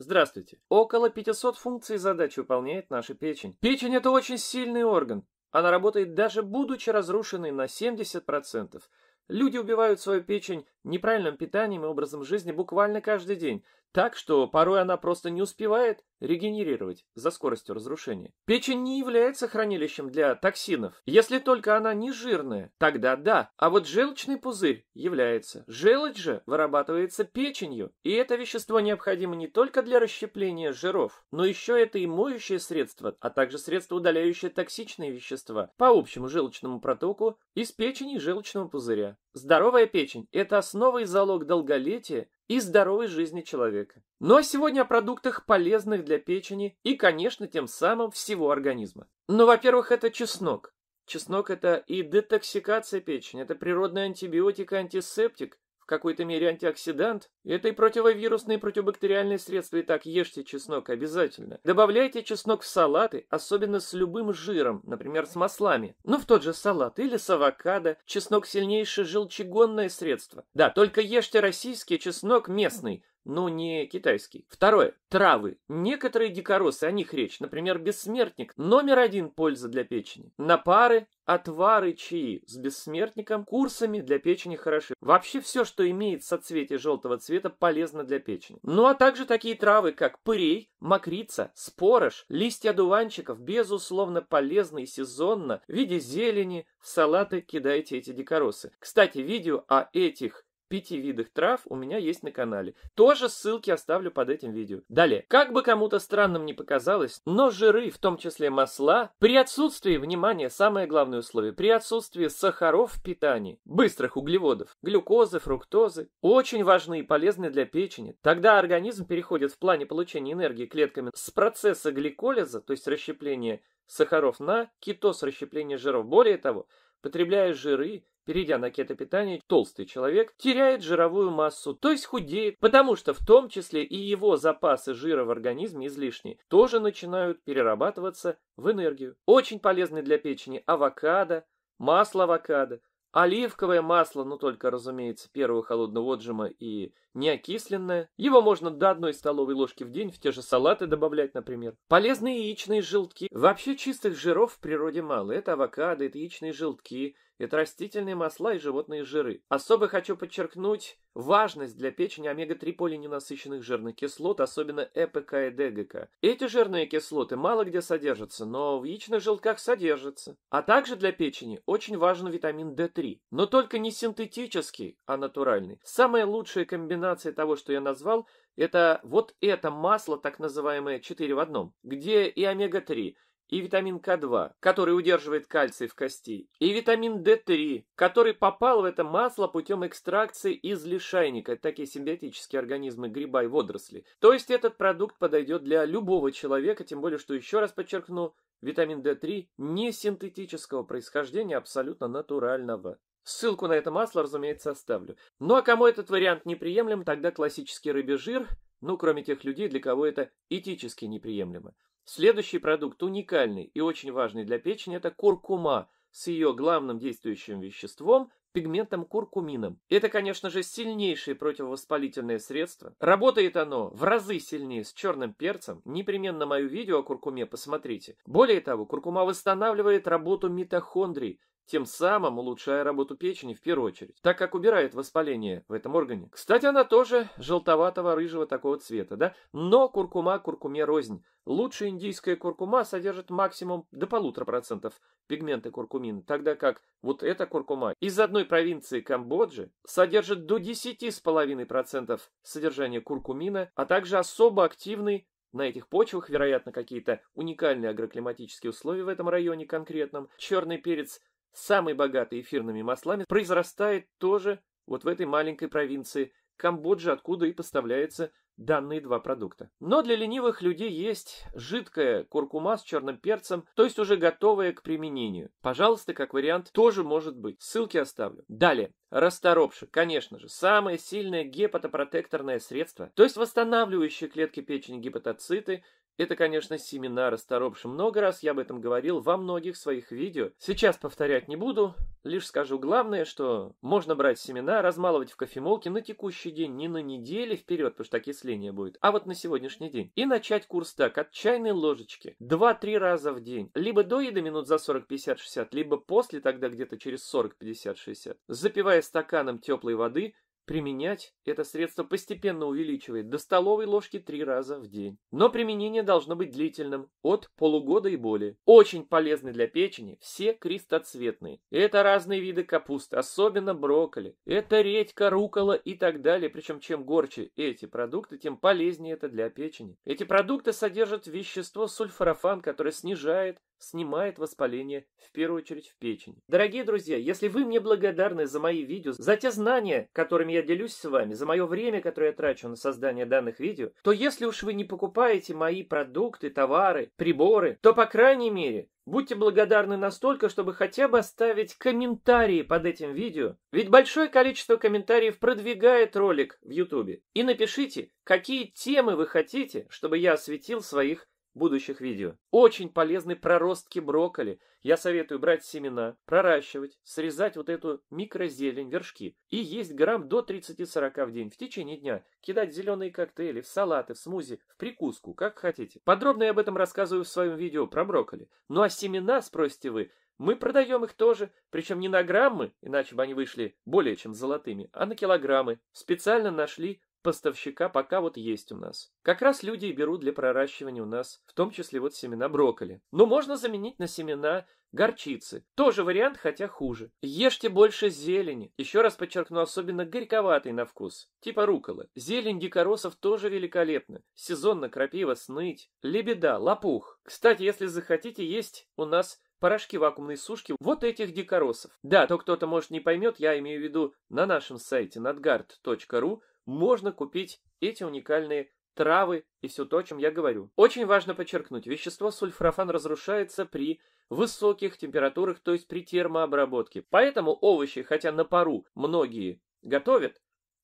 Здравствуйте. Около 500 функций задач выполняет наша печень. Печень – это очень сильный орган. Она работает даже будучи разрушенной на 70%. Люди убивают свою печень неправильным питанием и образом жизни буквально каждый день – так что порой она просто не успевает регенерировать за скоростью разрушения. Печень не является хранилищем для токсинов. Если только она не жирная, тогда да. А вот желчный пузырь является. Желчь же вырабатывается печенью, и это вещество необходимо не только для расщепления жиров, но еще это и моющее средство, а также средство, удаляющее токсичные вещества по общему желчному протоку из печени и желчного пузыря. Здоровая печень – это основа и залог долголетия и здоровой жизни человека. Ну а сегодня о продуктах, полезных для печени и, конечно, тем самым всего организма. Ну, во-первых, это чеснок. Чеснок – это и детоксикация печени, это природный антибиотик и антисептик, какой-то мере антиоксидант. Это и противовирусные, и противобактериальные средства. Итак, ешьте чеснок обязательно. Добавляйте чеснок в салаты, особенно с любым жиром, например, с маслами. Ну, в тот же салат или с авокадо. Чеснок сильнейшее желчегонное средство. Да, только ешьте российский чеснок местный, но не китайский. Второе. Травы. Некоторые дикоросы, о них речь, например, бессмертник, номер один польза для печени. На пары, отвары, чаи с бессмертником, курсами для печени хороши. Вообще все, что имеет соцветие желтого цвета, полезно для печени. Ну а также такие травы, как пырей, мокрица, спорож, листья дуванчиков, безусловно полезны и сезонно в виде зелени, в салаты кидайте эти дикоросы. Кстати, видео о этих пяти видах трав у меня есть на канале. Тоже ссылки оставлю под этим видео. Далее. Как бы кому-то странным не показалось, но жиры, в том числе масла, при отсутствии, внимания, самое главное условие, при отсутствии сахаров в питании, быстрых углеводов, глюкозы, фруктозы, очень важны и полезны для печени. Тогда организм переходит в плане получения энергии клетками с процесса гликолиза, то есть расщепления сахаров на кетоз расщепления жиров. Более того, потребляя жиры, Перейдя на кетопитание, толстый человек теряет жировую массу, то есть худеет, потому что в том числе и его запасы жира в организме излишние тоже начинают перерабатываться в энергию. Очень полезны для печени авокадо, масло авокадо, Оливковое масло, но ну только, разумеется, первого холодного отжима и неокисленное. Его можно до одной столовой ложки в день в те же салаты добавлять, например. Полезные яичные желтки. Вообще чистых жиров в природе мало. Это авокадо, это яичные желтки – это растительные масла и животные жиры. Особо хочу подчеркнуть важность для печени омега-3 полиненасыщенных жирных кислот, особенно ЭПК и ДГК. Эти жирные кислоты мало где содержатся, но в яичных желтках содержатся. А также для печени очень важен витамин D3, но только не синтетический, а натуральный. Самая лучшая комбинация того, что я назвал, это вот это масло, так называемое 4 в одном, где и омега-3, и витамин К2, который удерживает кальций в кости, и витамин D3, который попал в это масло путем экстракции из лишайника, это такие симбиотические организмы гриба и водоросли. То есть этот продукт подойдет для любого человека, тем более, что еще раз подчеркну, витамин D3 не синтетического происхождения, а абсолютно натурального. Ссылку на это масло, разумеется, оставлю. Ну а кому этот вариант неприемлем, тогда классический рыбий жир, ну кроме тех людей, для кого это этически неприемлемо. Следующий продукт уникальный и очень важный для печени – это куркума с ее главным действующим веществом – пигментом куркумином. Это, конечно же, сильнейшее противовоспалительное средство. Работает оно в разы сильнее с черным перцем. Непременно мое видео о куркуме посмотрите. Более того, куркума восстанавливает работу митохондрий, тем самым улучшая работу печени в первую очередь, так как убирает воспаление в этом органе. Кстати, она тоже желтоватого рыжего такого цвета, да? Но куркума куркуме рознь. Лучшая индийская куркума содержит максимум до полутора процентов пигмента куркумина, тогда как вот эта куркума из одной провинции Камбоджи содержит до десяти с половиной процентов содержания куркумина, а также особо активный на этих почвах, вероятно, какие-то уникальные агроклиматические условия в этом районе конкретном. Черный перец самый богатый эфирными маслами, произрастает тоже вот в этой маленькой провинции Камбоджи, откуда и поставляются данные два продукта. Но для ленивых людей есть жидкая куркума с черным перцем, то есть уже готовая к применению. Пожалуйста, как вариант, тоже может быть. Ссылки оставлю. Далее. Расторопши, конечно же, самое сильное гепатопротекторное средство, то есть восстанавливающее клетки печени гепатоциты, это, конечно, семена, расторопши много раз, я об этом говорил во многих своих видео. Сейчас повторять не буду, лишь скажу главное, что можно брать семена, размалывать в кофемолке на текущий день, не на неделе вперед, потому что окисление будет, а вот на сегодняшний день. И начать курс так, от чайной ложечки, 2-3 раза в день. Либо до еды минут за 40-50-60, либо после, тогда где-то через 40-50-60. Запивая стаканом теплой воды, Применять это средство постепенно увеличивает до столовой ложки три раза в день. Но применение должно быть длительным, от полугода и более. Очень полезны для печени все крестоцветные. Это разные виды капусты, особенно брокколи. Это редька, рукола и так далее. Причем чем горче эти продукты, тем полезнее это для печени. Эти продукты содержат вещество сульфорафан, которое снижает снимает воспаление, в первую очередь в печени. Дорогие друзья, если вы мне благодарны за мои видео, за те знания, которыми я делюсь с вами, за мое время, которое я трачу на создание данных видео, то если уж вы не покупаете мои продукты, товары, приборы, то, по крайней мере, Будьте благодарны настолько, чтобы хотя бы оставить комментарии под этим видео, ведь большое количество комментариев продвигает ролик в YouTube. И напишите, какие темы вы хотите, чтобы я осветил в своих будущих видео. Очень полезны проростки брокколи. Я советую брать семена, проращивать, срезать вот эту микрозелень, вершки. И есть грамм до 30-40 в день в течение дня. Кидать зеленые коктейли, в салаты, в смузи, в прикуску, как хотите. Подробно я об этом рассказываю в своем видео про брокколи. Ну а семена, спросите вы, мы продаем их тоже, причем не на граммы, иначе бы они вышли более чем золотыми, а на килограммы. Специально нашли поставщика пока вот есть у нас. Как раз люди и берут для проращивания у нас, в том числе вот семена брокколи. Но можно заменить на семена горчицы. Тоже вариант, хотя хуже. Ешьте больше зелени. Еще раз подчеркну, особенно горьковатый на вкус. Типа руколы. Зелень дикоросов тоже великолепна. Сезонно крапива, сныть, лебеда, лопух. Кстати, если захотите, есть у нас порошки вакуумной сушки вот этих дикоросов. Да, то кто-то, может, не поймет, я имею в виду на нашем сайте надгard.ру можно купить эти уникальные травы и все то, о чем я говорю. Очень важно подчеркнуть, вещество сульфрафан разрушается при высоких температурах, то есть при термообработке. Поэтому овощи, хотя на пару многие готовят,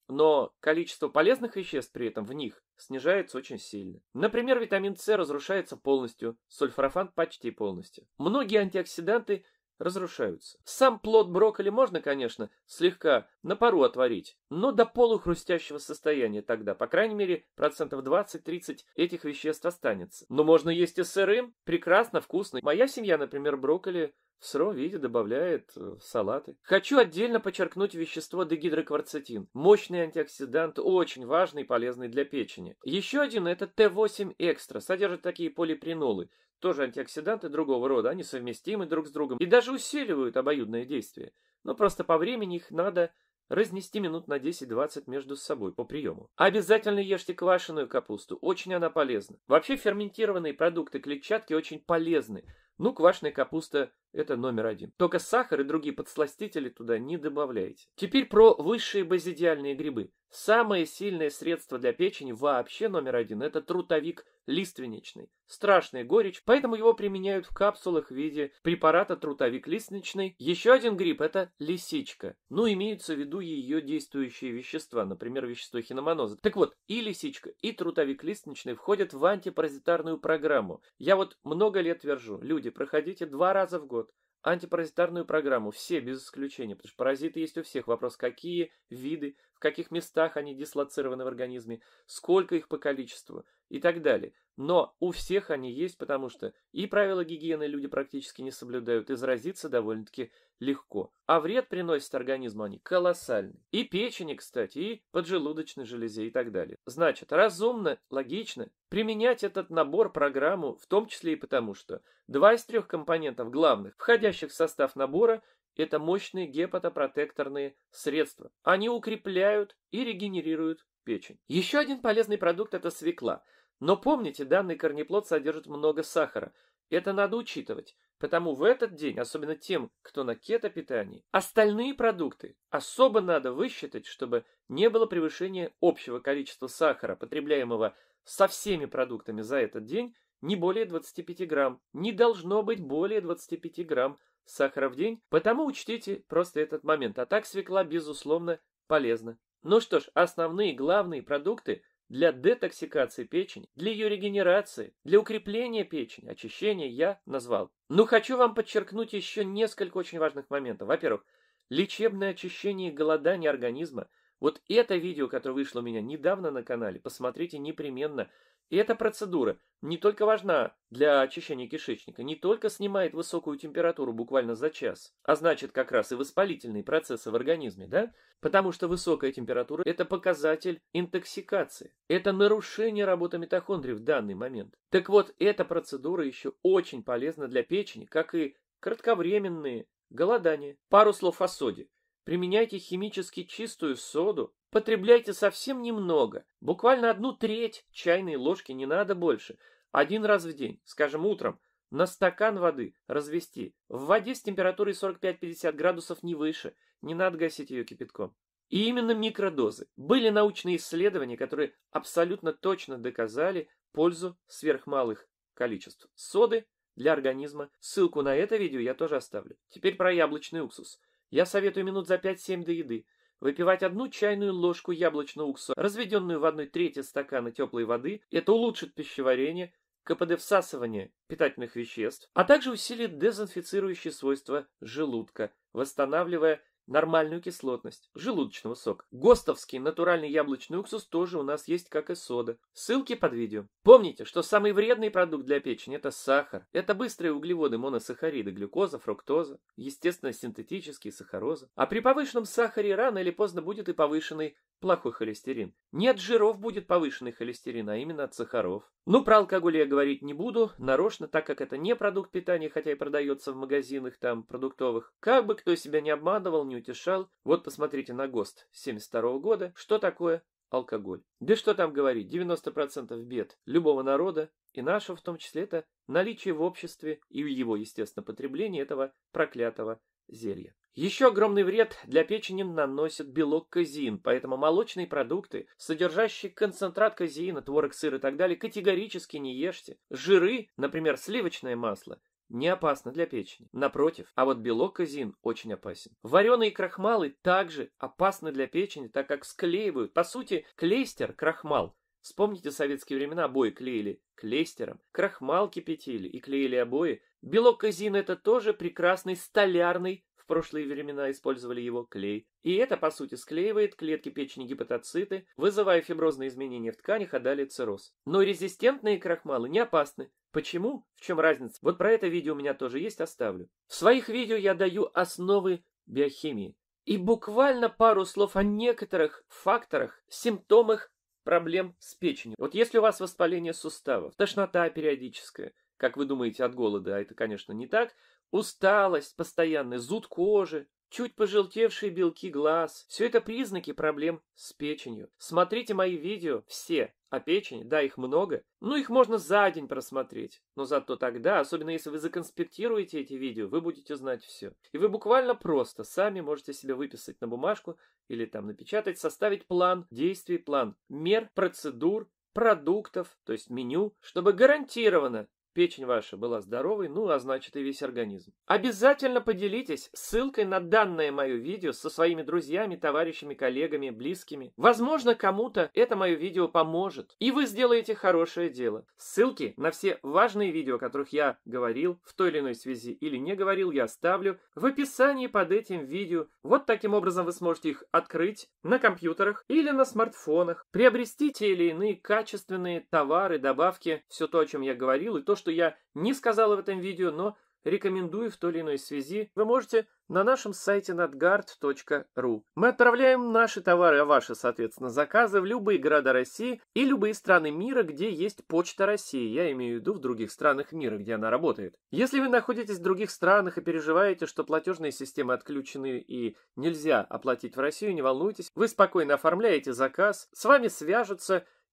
но количество полезных веществ при этом в них снижается очень сильно. Например, витамин С разрушается полностью, сульфрафан почти полностью. Многие антиоксиданты разрушаются. Сам плод брокколи можно, конечно, слегка на пару отварить, но до полухрустящего состояния тогда, по крайней мере, процентов 20-30 этих веществ останется. Но можно есть и сырым, прекрасно, вкусно. Моя семья, например, брокколи в сыром виде добавляет в э, салаты. Хочу отдельно подчеркнуть вещество дегидрокварцетин. Мощный антиоксидант, очень важный и полезный для печени. Еще один это Т8 экстра, содержит такие полипринолы, тоже антиоксиданты другого рода, они совместимы друг с другом и даже усиливают обоюдное действие. Но просто по времени их надо разнести минут на 10-20 между собой по приему. Обязательно ешьте квашеную капусту, очень она полезна. Вообще ферментированные продукты клетчатки очень полезны. Ну, квашеная капуста – это номер один. Только сахар и другие подсластители туда не добавляйте. Теперь про высшие базидиальные грибы – Самое сильное средство для печени вообще номер один – это трутовик лиственничный. Страшная горечь, поэтому его применяют в капсулах в виде препарата трутовик лиственничный. Еще один гриб – это лисичка. Ну, имеются в виду ее действующие вещества, например, вещество хиномоноза. Так вот, и лисичка, и трутовик лиственничный входят в антипаразитарную программу. Я вот много лет твержу, люди, проходите два раза в год антипаразитарную программу, все без исключения, потому что паразиты есть у всех, вопрос какие виды, каких местах они дислоцированы в организме, сколько их по количеству и так далее. Но у всех они есть, потому что и правила гигиены люди практически не соблюдают, и заразиться довольно-таки легко. А вред приносит организму они колоссальный. И печени, кстати, и поджелудочной железе и так далее. Значит, разумно, логично применять этот набор программу, в том числе и потому, что два из трех компонентов главных, входящих в состав набора, это мощные гепатопротекторные средства. Они укрепляют и регенерируют печень. Еще один полезный продукт – это свекла. Но помните, данный корнеплод содержит много сахара. Это надо учитывать, потому в этот день, особенно тем, кто на кето-питании, остальные продукты особо надо высчитать, чтобы не было превышения общего количества сахара, потребляемого со всеми продуктами за этот день, не более 25 грамм. Не должно быть более 25 грамм сахара в день, потому учтите просто этот момент. А так свекла, безусловно, полезна. Ну что ж, основные главные продукты для детоксикации печени, для ее регенерации, для укрепления печени, очищения я назвал. Но ну, хочу вам подчеркнуть еще несколько очень важных моментов. Во-первых, лечебное очищение и голодание организма – вот это видео, которое вышло у меня недавно на канале, посмотрите непременно. И эта процедура не только важна для очищения кишечника, не только снимает высокую температуру буквально за час, а значит как раз и воспалительные процессы в организме, да? Потому что высокая температура – это показатель интоксикации. Это нарушение работы митохондрий в данный момент. Так вот, эта процедура еще очень полезна для печени, как и кратковременные голодания. Пару слов о соде. Применяйте химически чистую соду, потребляйте совсем немного, буквально одну треть чайной ложки, не надо больше, один раз в день, скажем, утром, на стакан воды развести, в воде с температурой 45-50 градусов не выше, не надо гасить ее кипятком. И именно микродозы. Были научные исследования, которые абсолютно точно доказали пользу сверхмалых количеств соды для организма. Ссылку на это видео я тоже оставлю. Теперь про яблочный уксус. Я советую минут за 5-7 до еды выпивать одну чайную ложку яблочного уксуса, разведенную в одной трети стакана теплой воды. Это улучшит пищеварение, КПД всасывания питательных веществ, а также усилит дезинфицирующие свойства желудка, восстанавливая нормальную кислотность желудочного сока. Гостовский натуральный яблочный уксус тоже у нас есть, как и сода. Ссылки под видео. Помните, что самый вредный продукт для печени – это сахар. Это быстрые углеводы моносахариды, глюкоза, фруктоза, естественно, синтетические сахароза. А при повышенном сахаре рано или поздно будет и повышенный плохой холестерин. Нет жиров будет повышенный холестерин, а именно от сахаров. Ну, про алкоголь я говорить не буду, нарочно, так как это не продукт питания, хотя и продается в магазинах там продуктовых. Как бы кто себя не обманывал, не утешал, вот посмотрите на ГОСТ 72 года, что такое алкоголь. Да что там говорить, 90% бед любого народа, и нашего в том числе, это наличие в обществе и его, естественно, потребление этого проклятого зелья. Еще огромный вред для печени наносит белок казеин, поэтому молочные продукты, содержащие концентрат казеина, творог, сыр и так далее, категорически не ешьте. Жиры, например, сливочное масло, не опасно для печени. Напротив, а вот белок казин очень опасен. Вареные крахмалы также опасны для печени, так как склеивают. По сути, клейстер, крахмал. Вспомните советские времена, обои клеили клейстером, крахмал кипятили и клеили обои. Белок казина это тоже прекрасный столярный в прошлые времена использовали его клей, и это, по сути, склеивает клетки печени гепатоциты, вызывая фиброзные изменения в тканях, а далее цирроз. Но резистентные крахмалы не опасны. Почему? В чем разница? Вот про это видео у меня тоже есть, оставлю. В своих видео я даю основы биохимии. И буквально пару слов о некоторых факторах, симптомах проблем с печенью. Вот если у вас воспаление суставов, тошнота периодическая, как вы думаете, от голода, а это, конечно, не так, Усталость постоянная, зуд кожи, чуть пожелтевшие белки глаз. Все это признаки проблем с печенью. Смотрите мои видео все о а печени, да, их много. Ну, их можно за день просмотреть. Но зато тогда, особенно если вы законспектируете эти видео, вы будете знать все. И вы буквально просто сами можете себе выписать на бумажку или там напечатать, составить план действий, план мер, процедур, продуктов, то есть меню, чтобы гарантированно Печень ваша была здоровой, ну, а значит и весь организм. Обязательно поделитесь ссылкой на данное мое видео со своими друзьями, товарищами, коллегами, близкими. Возможно, кому-то это мое видео поможет, и вы сделаете хорошее дело. Ссылки на все важные видео, о которых я говорил в той или иной связи или не говорил, я оставлю в описании под этим видео. Вот таким образом вы сможете их открыть на компьютерах или на смартфонах, приобрести те или иные качественные товары, добавки, все то, о чем я говорил, и то, что что я не сказала в этом видео, но рекомендую в той или иной связи, вы можете на нашем сайте nadguard.ru. Мы отправляем наши товары, а ваши, соответственно, заказы в любые города России и любые страны мира, где есть почта России. Я имею в виду в других странах мира, где она работает. Если вы находитесь в других странах и переживаете, что платежные системы отключены и нельзя оплатить в Россию, не волнуйтесь, вы спокойно оформляете заказ, с вами свяжутся